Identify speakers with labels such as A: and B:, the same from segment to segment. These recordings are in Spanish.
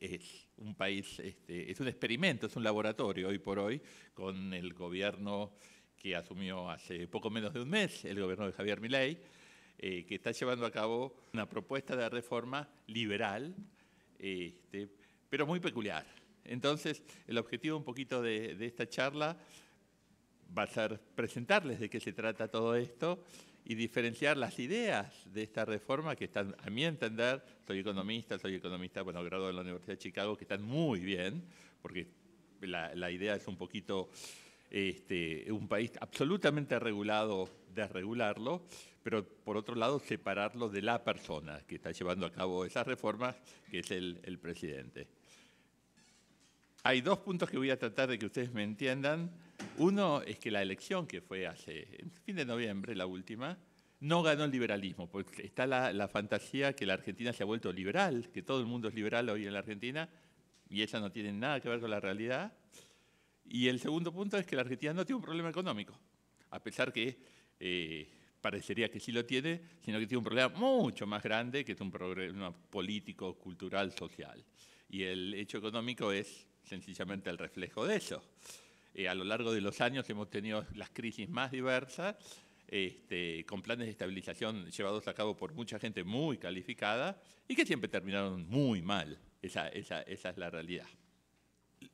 A: es un país, este, es un experimento, es un laboratorio hoy por hoy con el gobierno que asumió hace poco menos de un mes, el gobierno de Javier Milei, eh, que está llevando a cabo una propuesta de reforma liberal, este, pero muy peculiar. Entonces, el objetivo un poquito de, de esta charla va a ser presentarles de qué se trata todo esto y diferenciar las ideas de esta reforma que están, a mi entender, soy economista, soy economista, bueno, graduado de la Universidad de Chicago, que están muy bien, porque la, idea es un poquito este, un país absolutamente regulado, desregularlo, pero por otro lado separarlo de la persona que está llevando a cabo esas reformas, que es el presidente. Hay dos puntos que voy a tratar de que ustedes me entiendan uno es que la elección que fue hace, fin de noviembre, la última, no ganó el liberalismo, porque está la, fantasía que la Argentina se ha vuelto liberal, que todo el mundo es liberal hoy en la Argentina, y esa no tiene nada que ver con la realidad. Y el segundo punto es que la Argentina no tiene un problema económico, a pesar que eh, parecería que sí lo tiene, sino que tiene un problema mucho más grande, que es un problema político, cultural, social. Y el hecho económico es sencillamente el reflejo de eso. Eh, a lo largo de los años hemos tenido las crisis más diversas, este, con planes de estabilización llevados a cabo por mucha gente muy calificada y que siempre terminaron muy mal. Esa, es la realidad.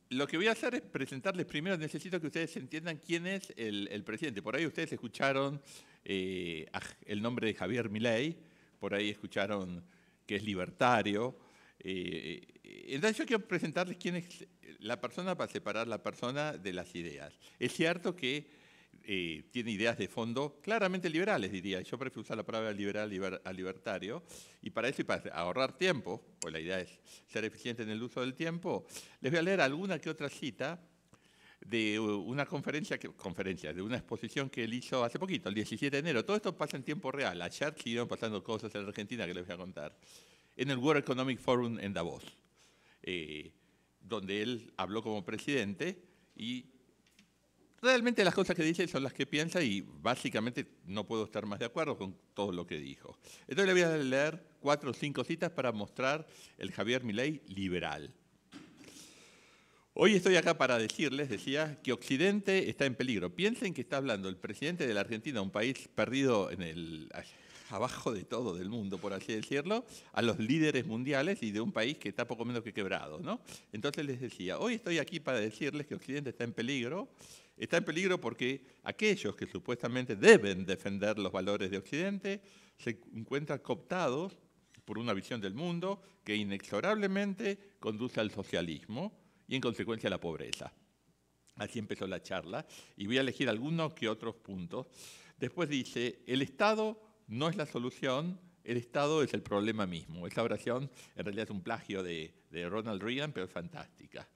A: Lo que voy a hacer es presentarles primero, necesito que ustedes entiendan quién es el, presidente. Por ahí ustedes escucharon eh, el nombre de Javier Milei, por ahí escucharon que es libertario, entonces yo quiero presentarles quién es la persona para separar la persona de las ideas. Es cierto que eh, tiene ideas de fondo claramente liberales, diría. Yo prefiero usar la palabra liberal a libertario. Y para eso, y para ahorrar tiempo, pues la idea es ser eficiente en el uso del tiempo, les voy a leer alguna que otra cita de eh, una conferencia, que, conferencia, de una exposición que él hizo hace poquito, el 17 de enero. Todo esto pasa en tiempo real. Ayer siguieron pasando cosas en Argentina que les voy a contar en el World Economic Forum en Davos, eh, donde él habló como presidente y realmente las cosas que dice son las que piensa y básicamente no puedo estar más de acuerdo con todo lo que dijo. Entonces le voy a leer cuatro o cinco citas para mostrar el Javier Milei liberal. Hoy estoy acá para decirles, decía, que Occidente está en peligro. Piensen que está hablando el presidente de la Argentina, un país perdido en el, abajo de todo del mundo, por así decirlo, a los líderes mundiales y de un país que está poco menos que quebrado. ¿no? Entonces les decía, hoy estoy aquí para decirles que Occidente está en peligro, está en peligro porque aquellos que supuestamente deben defender los valores de Occidente se encuentran cooptados por una visión del mundo que inexorablemente conduce al socialismo y en consecuencia a la pobreza. Así empezó la charla y voy a elegir algunos que otros puntos. Después dice, el Estado no es la solución, el Estado es el problema mismo. Esa oración en realidad es un plagio de, Ronald Reagan, pero es fantástica.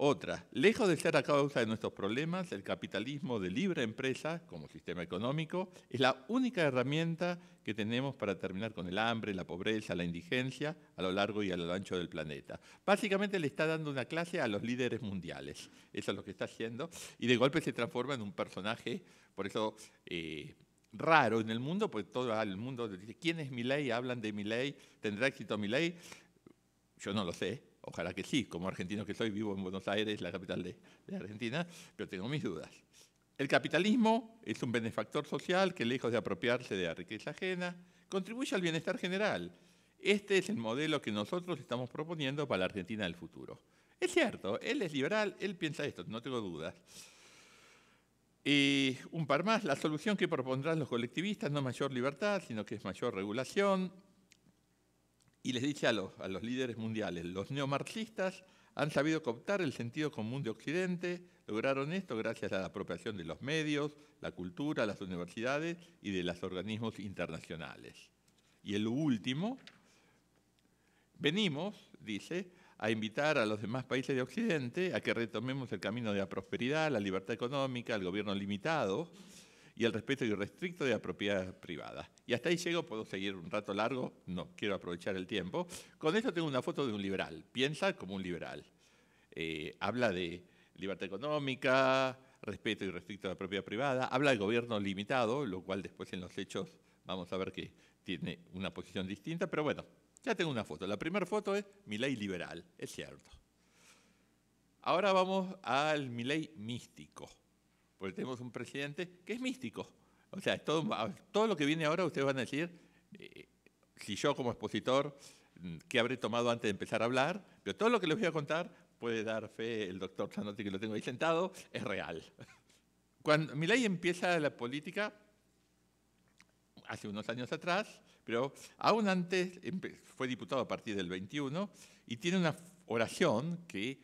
A: Otra, lejos de ser a causa de nuestros problemas, el capitalismo de libre empresa como sistema económico es la única herramienta que tenemos para terminar con el hambre, la pobreza, la indigencia a lo largo y a lo ancho del planeta. Básicamente le está dando una clase a los líderes mundiales, eso es lo que está haciendo, y de golpe se transforma en un personaje, por eso... Eh, raro en el mundo, porque todo el mundo dice, ¿quién es ley Hablan de ley ¿tendrá éxito ley Yo no lo sé, ojalá que sí, como argentino que soy, vivo en Buenos Aires, la capital de, de Argentina, pero tengo mis dudas. El capitalismo es un benefactor social que, lejos de apropiarse de la riqueza ajena, contribuye al bienestar general. Este es el modelo que nosotros estamos proponiendo para la Argentina del futuro. Es cierto, él es liberal, él piensa esto, no tengo dudas. Y un par más, la solución que propondrán los colectivistas no es mayor libertad, sino que es mayor regulación. Y les dice a los, líderes mundiales, los neomarxistas han sabido cooptar el sentido común de Occidente, lograron esto gracias a la apropiación de los medios, la cultura, las universidades y de los organismos internacionales. Y el último, venimos, dice, a invitar a los demás países de Occidente a que retomemos el camino de la prosperidad, la libertad económica, el gobierno limitado y el respeto y irrestricto de la propiedad privada. Y hasta ahí llego, puedo seguir un rato largo, no quiero aprovechar el tiempo. Con esto tengo una foto de un liberal, piensa como un liberal. Eh, habla de libertad económica, respeto y irrestricto de la propiedad privada, habla de gobierno limitado, lo cual después en los hechos vamos a ver que tiene una posición distinta, pero bueno, ya tengo una foto. La primera foto es mi ley liberal, es cierto. Ahora vamos al mi ley místico, porque tenemos un presidente que es místico. O sea, todo, todo lo que viene ahora ustedes van a decir, eh, si yo como expositor, mm, ¿qué habré tomado antes de empezar a hablar? Pero todo lo que les voy a contar puede dar fe el doctor Zanotti que lo tengo ahí sentado, es real. Cuando mi ley empieza la política, hace unos años atrás, pero aún antes fue diputado a partir del 21 y tiene una oración que eh,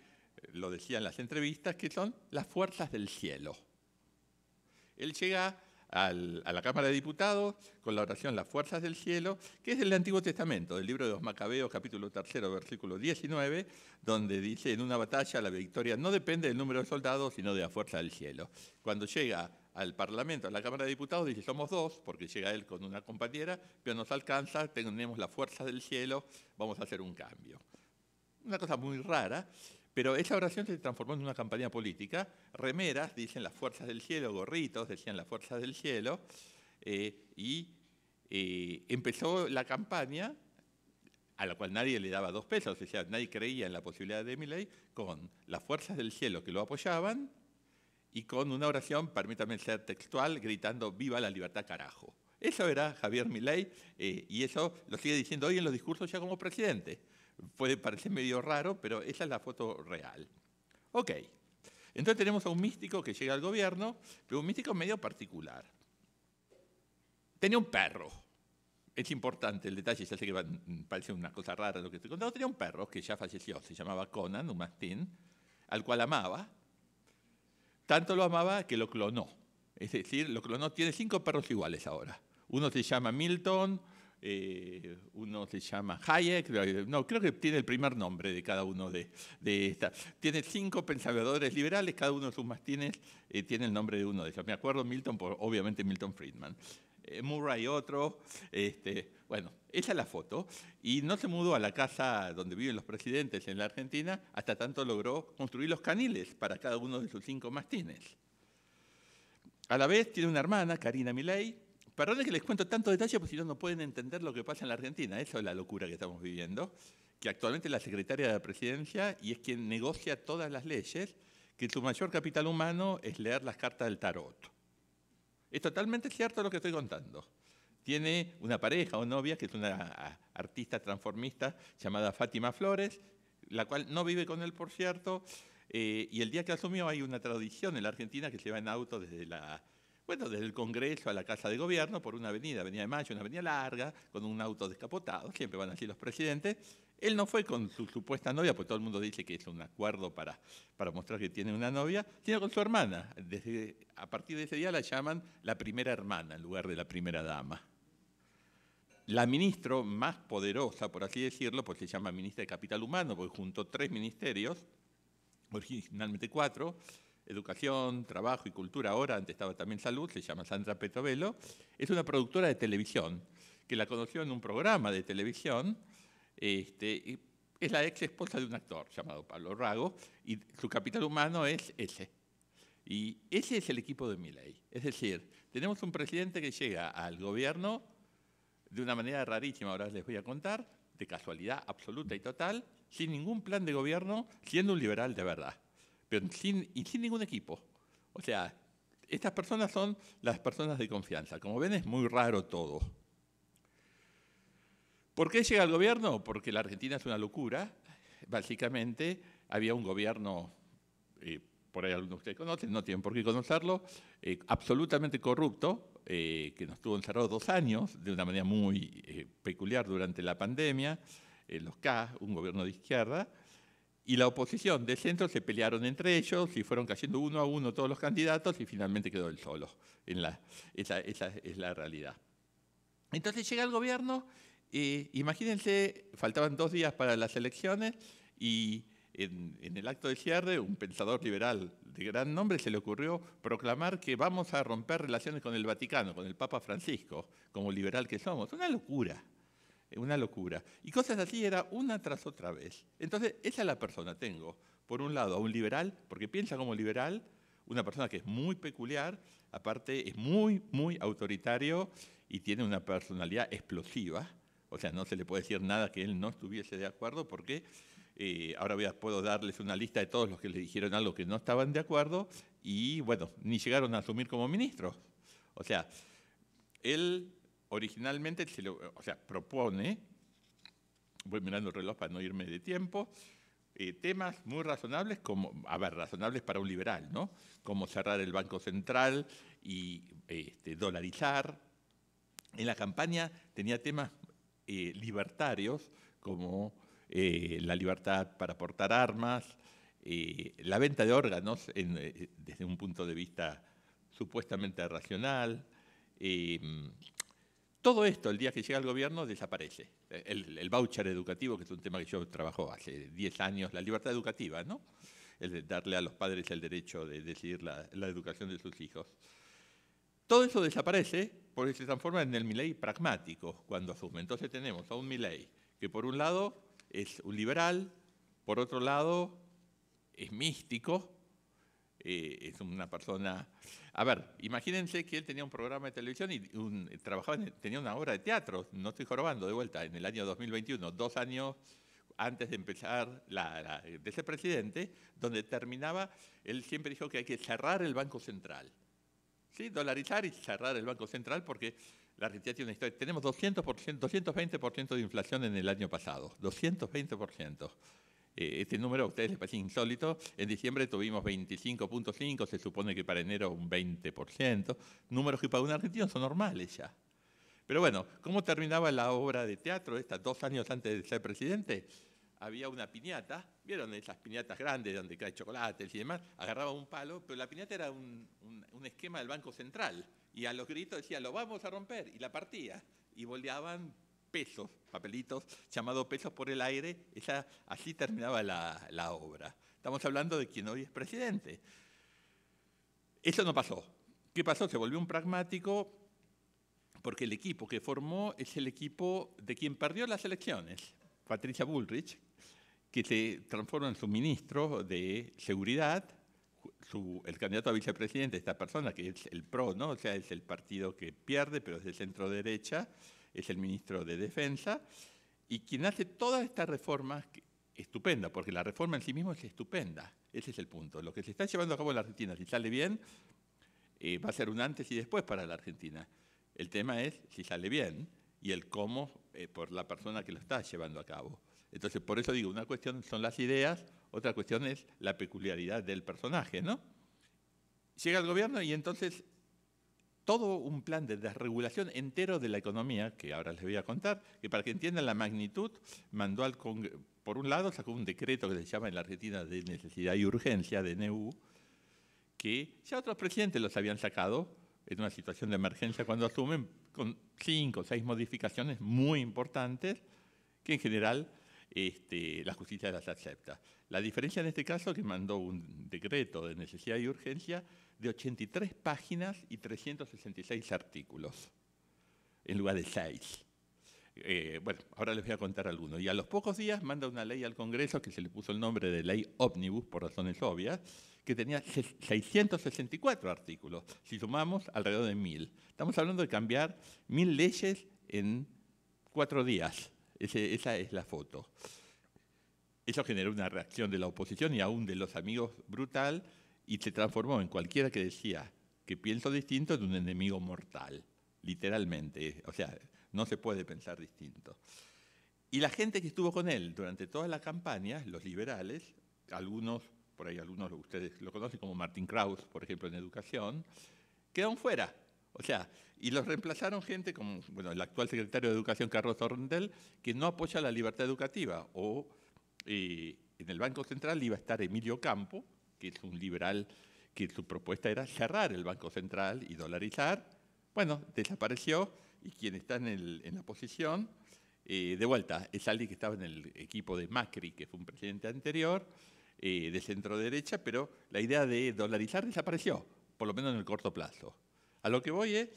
A: lo decían en las entrevistas, que son las fuerzas del cielo. Él llega a la Cámara de Diputados con la oración Las fuerzas del cielo, que es del Antiguo Testamento, del libro de los Macabeos, capítulo 3, versículo 19, donde dice, en una batalla la victoria no depende del número de soldados, sino de la fuerza del cielo. Cuando llega al Parlamento, a la Cámara de Diputados, dice, somos dos, porque llega él con una compañera, pero nos alcanza, tenemos la fuerza del cielo, vamos a hacer un cambio. Una cosa muy rara, pero esa oración se transformó en una campaña política. Remeras, dicen las fuerzas del cielo, gorritos, decían las fuerzas del cielo, eh, y eh, empezó la campaña a la cual nadie le daba dos pesos, o sea, nadie creía en la posibilidad de Emily, con las fuerzas del cielo que lo apoyaban, y con una oración, permítame ser textual, gritando viva la libertad carajo. Eso era Javier Milei eh, y eso lo sigue diciendo hoy en los discursos ya como presidente. Puede parecer medio raro, pero esa es la foto real. Ok, entonces tenemos a un místico que llega al gobierno, pero un místico medio particular. Tenía un perro. Es importante el detalle, ya sé que mm, parece una cosa rara lo que estoy contando. Tenía un perro que ya falleció, se llamaba Conan, un mastín, al cual amaba, tanto lo amaba que lo clonó. Es decir, lo clonó. Tiene cinco perros iguales ahora. Uno se llama Milton, eh, uno se llama Hayek, no, creo que tiene el primer nombre de cada uno de, de estas. Tiene cinco pensadores liberales, cada uno de sus mastines eh, tiene el nombre de uno de ellos. Me acuerdo Milton, por, obviamente Milton Friedman. Eh, Murray otro. Este, bueno, esa es la foto. Y no se mudó a la casa donde viven los presidentes en la Argentina hasta tanto logró construir los caniles para cada uno de sus cinco mastines. A la vez tiene una hermana, Karina Milei. Perdón que les cuento tanto detalles, porque si no, no pueden entender lo que pasa en la Argentina. Eso es la locura que estamos viviendo. Que actualmente es la secretaria de la presidencia y es quien negocia todas las leyes, que su mayor capital humano es leer las cartas del tarot. Es totalmente cierto lo que estoy contando. Tiene una pareja o novia que es una artista transformista llamada Fátima Flores, la cual no vive con él, por cierto. Eh, y el día que asumió hay una tradición en la Argentina que se va en auto desde la, bueno, desde el Congreso a la Casa de Gobierno por una avenida, Avenida de Mayo, una avenida larga, con un auto descapotado, siempre van así los presidentes. Él no fue con su supuesta novia, porque todo el mundo dice que es un acuerdo para, para mostrar que tiene una novia, sino con su hermana. Desde, a partir de ese día la llaman la primera hermana en lugar de la primera dama. La ministra más poderosa, por así decirlo, pues se llama ministra de Capital Humano, porque juntó tres ministerios, originalmente cuatro, Educación, Trabajo y Cultura, ahora antes estaba también Salud, se llama Sandra Petovelo, es una productora de televisión, que la conoció en un programa de televisión, este, es la ex esposa de un actor llamado Pablo Rago y su capital humano es ese. Y ese es el equipo de Milley. Es decir, tenemos un presidente que llega al gobierno de una manera rarísima, ahora les voy a contar, de casualidad absoluta y total, sin ningún plan de gobierno, siendo un liberal de verdad, pero y sin ningún equipo. O sea, estas personas son las personas de confianza. Como ven, es muy raro todo. ¿Por qué llega al gobierno? Porque la Argentina es una locura. Básicamente había un gobierno, eh, por ahí algunos de ustedes conocen, no tienen por qué conocerlo, eh, absolutamente corrupto, eh, que nos tuvo encerrado dos años de una manera muy peculiar durante la pandemia, los K, un gobierno de izquierda, y la oposición del centro se pelearon entre ellos y fueron cayendo uno a uno todos los candidatos y finalmente quedó él solo. esa, es la realidad. Entonces llega el gobierno imagínense, faltaban dos días para las elecciones y en, en, el acto de cierre, un pensador liberal de gran nombre se le ocurrió proclamar que vamos a romper relaciones con el Vaticano, con el Papa Francisco, como liberal que somos. Una locura, una locura. Y cosas así era una tras otra vez. Entonces, esa es la persona tengo. Por un lado, a un liberal, porque piensa como liberal, una persona que es muy peculiar, aparte es muy, muy autoritario y tiene una personalidad explosiva o sea, no se le puede decir nada que él no estuviese de acuerdo porque eh, ahora voy a, puedo darles una lista de todos los que le dijeron algo que no estaban de acuerdo y, bueno, ni llegaron a asumir como ministro. O sea, él originalmente se o sea, propone, voy mirando el reloj para no irme de tiempo, eh, temas muy razonables, como, a ver, razonables para un liberal, ¿no? Como cerrar el Banco Central y este, dolarizar. En la campaña tenía temas eh, libertarios como eh, la libertad para portar armas, eh, la venta de órganos desde un punto de vista supuestamente racional. Em, todo esto, el día que llega el gobierno, desaparece. El, voucher educativo, que es un tema que yo trabajo hace 10 años, la libertad educativa, ¿no? El darle a los padres el derecho de decidir la educación de sus hijos todo eso desaparece porque se transforma en el Milley pragmático cuando asume. Entonces tenemos a un Milley que por un lado es un liberal, por otro lado es místico, eh, es una persona... A ver, imagínense que él tenía un programa de televisión y trabajaba tenía una obra de teatro, no estoy jorobando, de vuelta, en el año 2021, dos años antes de empezar la, de ser presidente, donde terminaba, él siempre dijo que hay que cerrar el Banco Central. Sí, dolarizar y cerrar el Banco Central porque la Argentina tiene una historia. Tenemos 220% de inflación en el año pasado, 220%. Eh, este número a ustedes les parece insólito. En diciembre tuvimos 25.5, se supone que para enero un 20%. Números que para un argentino son normales ya. Pero bueno, ¿cómo terminaba la obra de teatro esta dos años antes de ser presidente? había una piñata, ¿vieron esas piñatas grandes donde cae chocolates y demás? Agarraba un palo, pero la piñata era un, esquema del Banco Central. Y a los gritos decía, lo vamos a romper, y la partía. Y boleaban pesos, papelitos, llamados pesos por el aire. Esa, así terminaba la, la obra. Estamos hablando de quien hoy es presidente. Eso no pasó. ¿Qué pasó? Se volvió un pragmático porque el equipo que formó es el equipo de quien perdió las elecciones, Patricia Bullrich, que se transforma en su ministro de Seguridad, el candidato a vicepresidente, esta persona que es el PRO, ¿no? o sea, es el partido que pierde, pero es de centro derecha, es el ministro de Defensa, y quien hace todas estas reformas estupenda, porque la reforma en sí misma es estupenda, ese es el punto. Lo que se está llevando a cabo en la Argentina, si sale bien, eh, va a ser un antes y después para la Argentina. El tema es si sale bien y el cómo eh, por la persona que lo está llevando a cabo. Entonces, por eso digo, una cuestión son las ideas, otra cuestión es la peculiaridad del personaje, ¿no? Llega el gobierno y entonces todo un plan de desregulación entero de la economía, que ahora les voy a contar, que para que entiendan la magnitud, mandó al Congreso, por un lado sacó un decreto que se llama en la Argentina de necesidad y urgencia, de NEU, que ya otros presidentes los habían sacado en una situación de emergencia cuando asumen, con cinco o seis modificaciones muy importantes, que en general este, la justicia las acepta. La diferencia en este caso es que mandó un decreto de necesidad y urgencia de 83 páginas y 366 artículos, en lugar de 6. Eh, bueno, ahora les voy a contar algunos. Y a los pocos días manda una ley al Congreso que se le puso el nombre de ley ómnibus, por razones obvias, que tenía 664 artículos, si sumamos alrededor de 1000. Estamos hablando de cambiar 1000 leyes en cuatro días esa es la foto. Eso generó una reacción de la oposición y aún de los amigos brutal y se transformó en cualquiera que decía que pienso distinto en un enemigo mortal, literalmente. O sea, no se puede pensar distinto. Y la gente que estuvo con él durante toda la campaña, los liberales, algunos, por ahí algunos ustedes lo conocen como Martin Kraus, por ejemplo, en educación, quedaron fuera. O sea, y los reemplazaron gente como bueno, el actual secretario de Educación, Carlos Torrendel, que no apoya la libertad educativa. O eh, en el Banco Central iba a estar Emilio Campo, que es un liberal que su propuesta era cerrar el Banco Central y dolarizar. Bueno, desapareció y quien está en, el, la posición, eh, de vuelta, es alguien que estaba en el equipo de Macri, que fue un presidente anterior, eh, de centro derecha, pero la idea de dolarizar desapareció, por lo menos en el corto plazo. A lo que voy es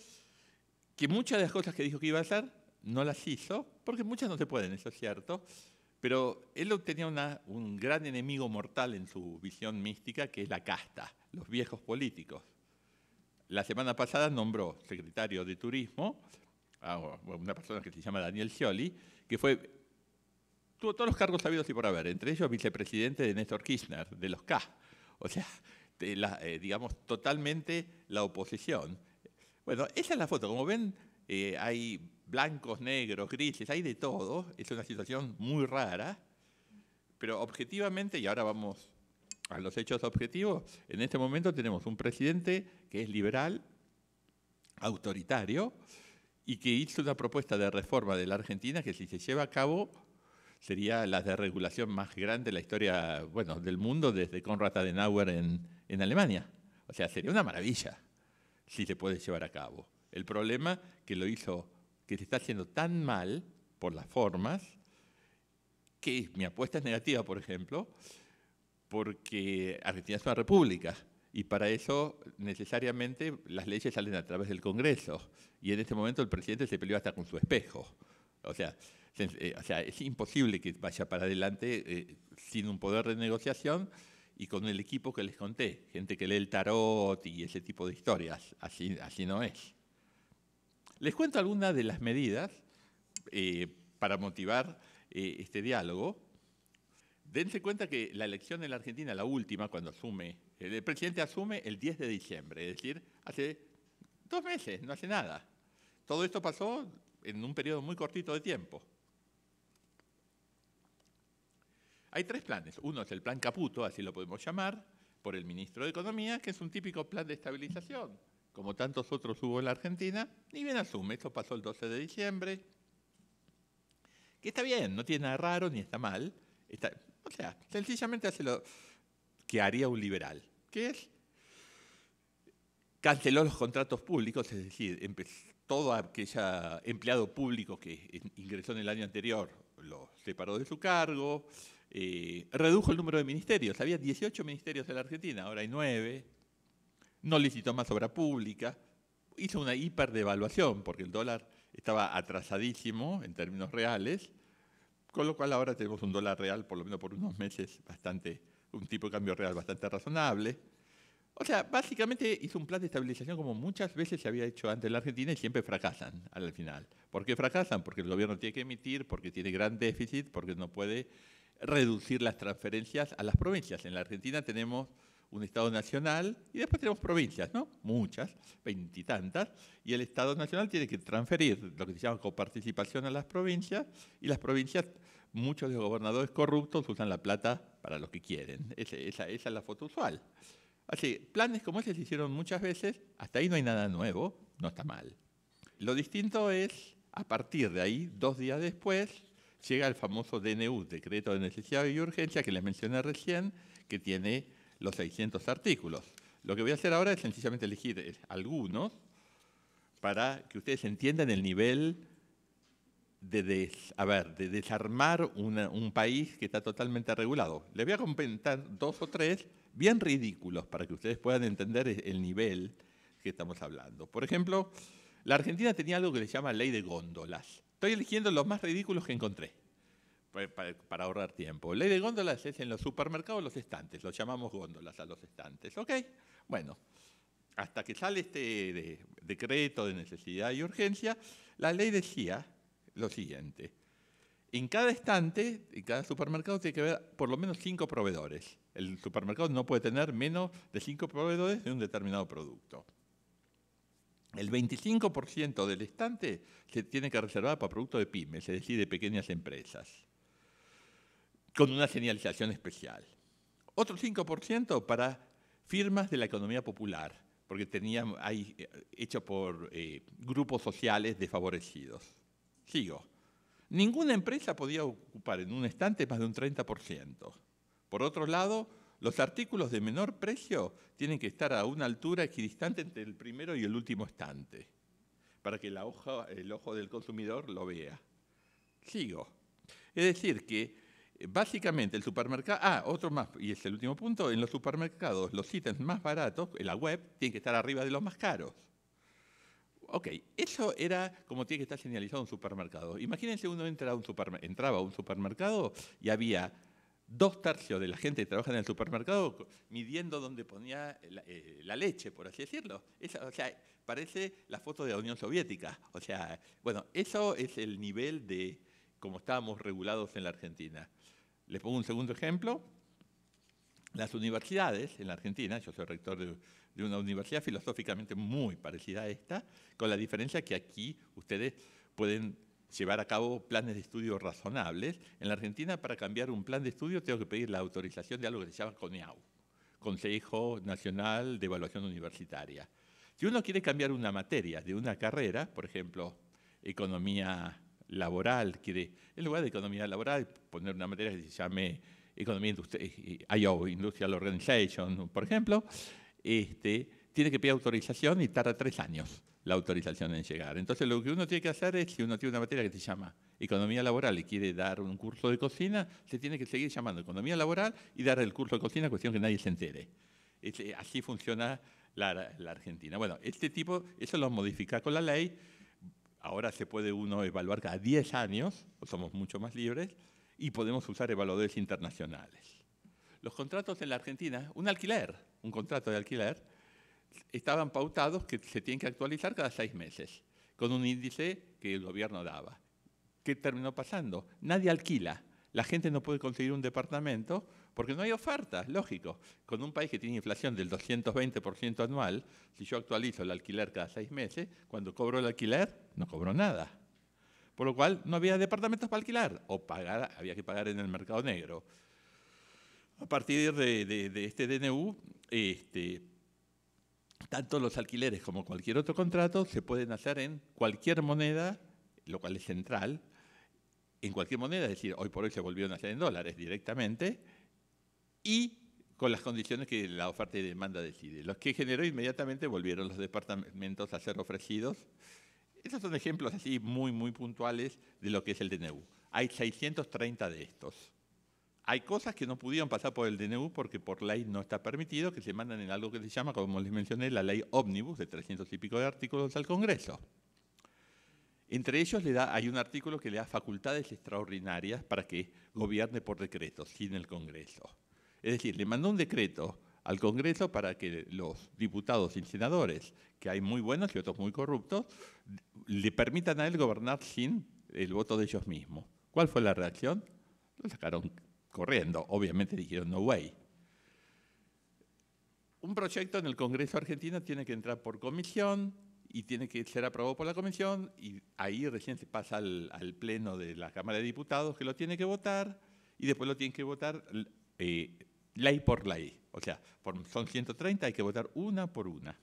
A: que muchas de las cosas que dijo que iba a hacer no las hizo, porque muchas no se pueden, eso es cierto, pero él tenía un gran enemigo mortal en su visión mística, que es la casta, los viejos políticos. La semana pasada nombró secretario de Turismo a una persona que se llama Daniel Scioli, que fue, tuvo todos los cargos sabidos y por haber, entre ellos vicepresidente de Néstor Kirchner, de los K. O sea, eh, digamos, totalmente la oposición. Bueno, esa es la foto. Como ven, eh, hay blancos, negros, grises, hay de todo. Es una situación muy rara. Pero objetivamente, y ahora vamos a los hechos objetivos, en este momento tenemos un presidente que es liberal, autoritario, y que hizo una propuesta de reforma de la Argentina que si se lleva a cabo sería la desregulación más grande de la historia bueno, del mundo desde Konrad Adenauer en Alemania. O sea, sería una maravilla si se puede llevar a cabo. El problema que lo hizo, que se está haciendo tan mal por las formas, que mi apuesta es negativa, por ejemplo, porque Argentina es una república y para eso necesariamente las leyes salen a través del Congreso y en este momento el presidente se peleó hasta con su espejo. O sea, eh, o sea es imposible que vaya para adelante eh, sin un poder de negociación y con el equipo que les conté, gente que lee el tarot y ese tipo de historias, así, así no es. Les cuento algunas de las medidas eh, para motivar eh, este diálogo. Dense cuenta que la elección en la Argentina, la última, cuando asume, el presidente asume el 10 de diciembre, es decir, hace dos meses, no hace nada. Todo esto pasó en un periodo muy cortito de tiempo. Hay tres planes. Uno es el plan Caputo, así lo podemos llamar, por el ministro de Economía, que es un típico plan de estabilización. Como tantos otros hubo en la Argentina, ni bien asume, esto pasó el 12 de diciembre, que está bien, no tiene nada raro ni está mal. o sea, sencillamente hace lo que haría un liberal, que es canceló los contratos públicos, es decir, todo aquel empleado público que ingresó en el año anterior lo separó de su cargo, eh, redujo el número de ministerios. Había 18 ministerios en la Argentina, ahora hay 9. No licitó más obra pública. Hizo una hiperdevaluación porque el dólar estaba atrasadísimo en términos reales, con lo cual ahora tenemos un dólar real, por lo menos por unos meses, bastante, un tipo de cambio real bastante razonable. O sea, básicamente hizo un plan de estabilización como muchas veces se había hecho antes en la Argentina y siempre fracasan al final. ¿Por qué fracasan? Porque el gobierno tiene que emitir, porque tiene gran déficit, porque no puede reducir las transferencias a las provincias. En la Argentina tenemos un Estado nacional y después tenemos provincias, ¿no? Muchas, veintitantas, y, el Estado nacional tiene que transferir lo que se llama coparticipación a las provincias y las provincias, muchos de los gobernadores corruptos usan la plata para lo que quieren. esa, es la foto usual. Así, planes como ese se hicieron muchas veces, hasta ahí no hay nada nuevo, no está mal. Lo distinto es, a partir de ahí, dos días después, llega el famoso DNU, Decreto de Necesidad y Urgencia, que les mencioné recién, que tiene los 600 artículos. Lo que voy a hacer ahora es sencillamente elegir eh, algunos para que ustedes entiendan el nivel de, de desarmar un país que está totalmente regulado. Les voy a comentar dos o tres bien ridículos para que ustedes puedan entender eh, el nivel que estamos hablando. Por ejemplo, la Argentina tenía algo que le llama ley de góndolas. Estoy eligiendo los más ridículos que encontré para, ahorrar tiempo. Ley de góndolas es en los supermercados los estantes, los llamamos góndolas a los estantes. ¿Ok? Bueno, hasta que sale este decreto de necesidad y urgencia, la ley decía lo siguiente. En cada estante, en cada supermercado tiene que haber por lo menos cinco proveedores. El supermercado no puede tener menos de cinco proveedores de un determinado producto. El 25% del estante se tiene que reservar para productos de pymes, es decir, de pequeñas empresas, con una señalización especial. Otro 5% para firmas de la economía popular, porque tenían, hay, eh, hecho por eh, grupos sociales desfavorecidos. Sigo. Ninguna empresa podía ocupar en un estante más de un 30%. Por otro lado, los artículos de menor precio tienen que estar a una altura equidistante entre el primero y el último estante, para que el ojo del consumidor lo vea. Sigo. Es decir, que eh, básicamente el supermercado, ah, otro más, y es el último punto, en los supermercados los ítems más baratos, en la web, tienen que estar arriba de los más caros. Ok, eso era como tiene que estar señalizado un supermercado. Imagínense uno entraba a un supermercado y había dos tercios de la gente que trabaja en el supermercado midiendo dónde ponía eh, la, leche, por así decirlo. o sea, parece la foto de la Unión Soviética. O sea, bueno, eso es el nivel de cómo estábamos regulados en la Argentina. Les pongo un segundo ejemplo. Las universidades en la Argentina, yo soy rector de una universidad filosóficamente muy parecida a esta, con la diferencia que aquí ustedes pueden llevar a cabo planes de estudio razonables. En la Argentina, para cambiar un plan de estudio, tengo que pedir la autorización de algo que se llama CONEAU, Consejo Nacional de Evaluación Universitaria. Si uno quiere cambiar una materia de una carrera, por ejemplo, economía laboral, quiere, en lugar de economía laboral, poner una materia que se llame economía IO, eh, eh, Industrial Organization, por ejemplo, este, tiene que pedir autorización y tarda tres años la autorización en llegar. Entonces lo que uno tiene que hacer es, si uno tiene una materia que se llama economía laboral y quiere dar un curso de cocina, se tiene que seguir llamando economía laboral y dar el curso de cocina, cuestión que nadie se entere. Eh, así funciona la, la, Argentina. Bueno, este tipo, eso lo modifica con la ley, ahora se puede uno evaluar cada 10 años, somos mucho más libres, y podemos usar evaluadores internacionales. Los contratos en la Argentina, un alquiler, un contrato de alquiler, estaban pautados que se tienen que actualizar cada seis meses, con un índice que el gobierno daba. ¿Qué terminó pasando? Nadie alquila. La gente no puede conseguir un departamento porque no hay oferta, lógico. Con un país que tiene inflación del 220% anual, si yo actualizo el alquiler cada seis meses, cuando cobro el alquiler, no cobro nada. Por lo cual, no había departamentos para alquilar, o pagar, había que pagar en el mercado negro. A partir de, de este DNU, este, tanto los alquileres como cualquier otro contrato se pueden hacer en cualquier moneda, lo cual es central, en cualquier moneda, es decir, hoy por hoy se volvieron a hacer en dólares directamente, y con las condiciones que la oferta y demanda decide. Los que generó inmediatamente volvieron los departamentos a ser ofrecidos. Esos son ejemplos así muy, muy puntuales de lo que es el DNU. Hay 630 de estos. Hay cosas que no pudieron pasar por el DNU porque por ley no está permitido, que se mandan en algo que se llama, como les mencioné, la ley ómnibus de 300 y pico de artículos al Congreso. Entre ellos le da, hay un artículo que le da facultades extraordinarias para que gobierne por decreto, sin el Congreso. Es decir, le mandó un decreto al Congreso para que los diputados y senadores, que hay muy buenos y otros muy corruptos, le permitan a él gobernar sin el voto de ellos mismos. ¿Cuál fue la reacción? Lo sacaron corriendo. Obviamente dijeron, no way. Un proyecto en el Congreso argentino tiene que entrar por comisión y tiene que ser aprobado por la comisión y ahí recién se pasa al, pleno de la Cámara de Diputados que lo tiene que votar y después lo tiene que votar eh, ley por ley. O sea, son 130, hay que votar una por una.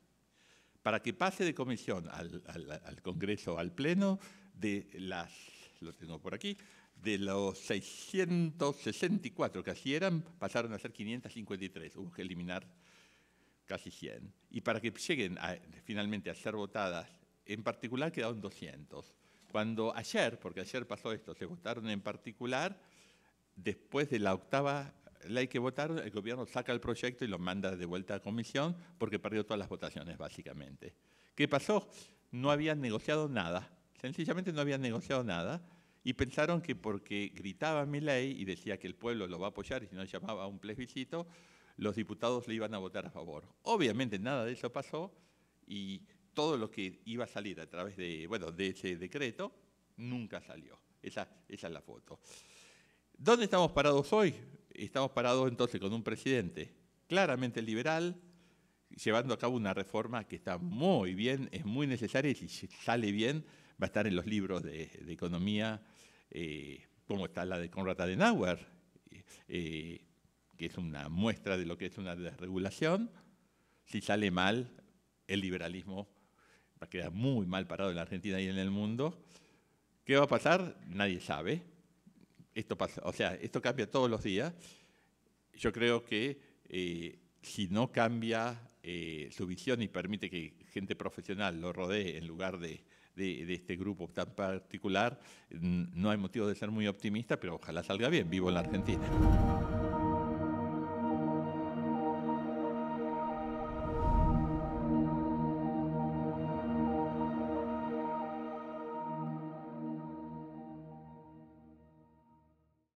A: Para que pase de comisión al, al Congreso, al Pleno, de las, lo tengo por aquí, de los 664 que así eran, pasaron a ser 553. Hubo que eliminar casi 100. Y para que lleguen finalmente a ser votadas, en particular quedaron 200. Cuando ayer, porque ayer pasó esto, se votaron en particular, después de la octava ley que votaron, el gobierno saca el proyecto y lo manda de vuelta a comisión porque perdió todas las votaciones, básicamente. ¿Qué pasó? No habían negociado nada. Sencillamente no habían negociado nada y pensaron que porque gritaba ley y decía que el pueblo lo va a apoyar y si no llamaba a un plebiscito, los diputados le iban a votar a favor. Obviamente nada de eso pasó y todo lo que iba a salir a través de, bueno, de ese decreto nunca salió. Esa, es la foto. ¿Dónde estamos parados hoy? Estamos parados entonces con un presidente claramente liberal, llevando a cabo una reforma que está muy bien, es muy necesaria y si sale bien va a estar en los libros de economía eh, como está la de Conrad Adenauer, eh, que es una muestra de lo que es una desregulación. Si sale mal, el liberalismo va a quedar muy mal parado en la Argentina y en el mundo. ¿Qué va a pasar? Nadie sabe. Esto pasa, o sea, esto cambia todos los días. Yo creo que eh, si no cambia su visión y permite que gente profesional lo rodee en lugar de de, este grupo tan particular, no hay motivo de ser muy optimista, pero ojalá salga bien. Vivo en la Argentina.